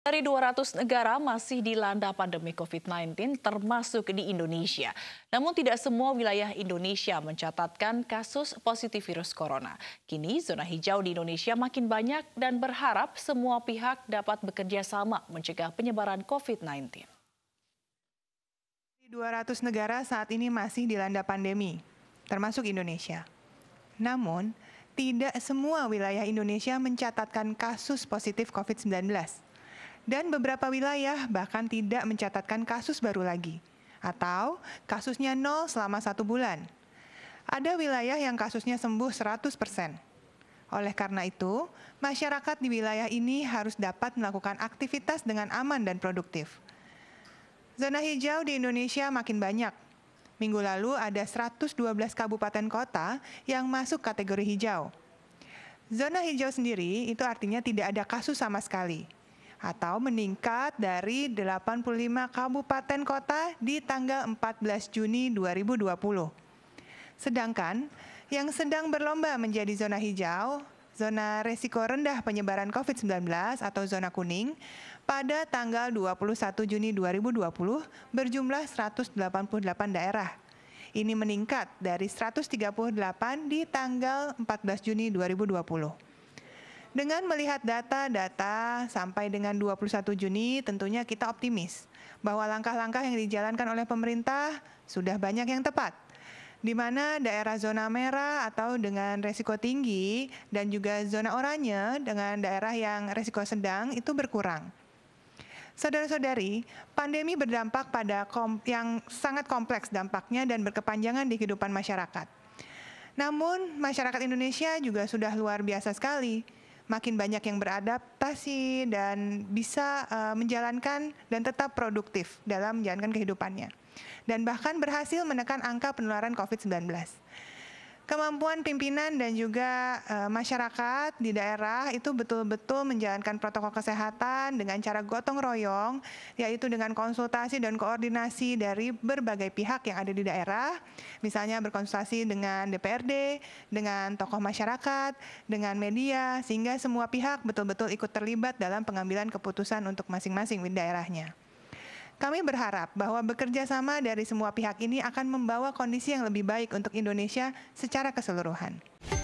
Dari 200 negara masih dilanda pandemi COVID-19 termasuk di Indonesia. Namun tidak semua wilayah Indonesia mencatatkan kasus positif virus corona. Kini zona hijau di Indonesia makin banyak dan berharap semua pihak dapat bekerja sama mencegah penyebaran COVID-19. 200 negara saat ini masih dilanda pandemi, termasuk Indonesia. Namun, tidak semua wilayah Indonesia mencatatkan kasus positif COVID-19 dan beberapa wilayah bahkan tidak mencatatkan kasus baru lagi, atau kasusnya nol selama satu bulan. Ada wilayah yang kasusnya sembuh 100 persen. Oleh karena itu, masyarakat di wilayah ini harus dapat melakukan aktivitas dengan aman dan produktif. Zona hijau di Indonesia makin banyak. Minggu lalu ada 112 kabupaten kota yang masuk kategori hijau. Zona hijau sendiri itu artinya tidak ada kasus sama sekali atau meningkat dari 85 kabupaten kota di tanggal 14 Juni 2020. Sedangkan yang sedang berlomba menjadi zona hijau, zona resiko rendah penyebaran COVID-19 atau zona kuning pada tanggal 21 Juni 2020 berjumlah 188 daerah. Ini meningkat dari 138 di tanggal 14 Juni 2020. Dengan melihat data-data sampai dengan 21 Juni tentunya kita optimis bahwa langkah-langkah yang dijalankan oleh pemerintah sudah banyak yang tepat di mana daerah zona merah atau dengan resiko tinggi dan juga zona oranye dengan daerah yang resiko sedang itu berkurang. Saudara-saudari, pandemi berdampak pada yang sangat kompleks dampaknya dan berkepanjangan di kehidupan masyarakat. Namun, masyarakat Indonesia juga sudah luar biasa sekali makin banyak yang beradaptasi dan bisa uh, menjalankan dan tetap produktif dalam menjalankan kehidupannya. Dan bahkan berhasil menekan angka penularan COVID-19 kemampuan pimpinan dan juga e, masyarakat di daerah itu betul-betul menjalankan protokol kesehatan dengan cara gotong royong, yaitu dengan konsultasi dan koordinasi dari berbagai pihak yang ada di daerah, misalnya berkonsultasi dengan DPRD, dengan tokoh masyarakat, dengan media, sehingga semua pihak betul-betul ikut terlibat dalam pengambilan keputusan untuk masing-masing di daerahnya. Kami berharap bahwa bekerja sama dari semua pihak ini akan membawa kondisi yang lebih baik untuk Indonesia secara keseluruhan.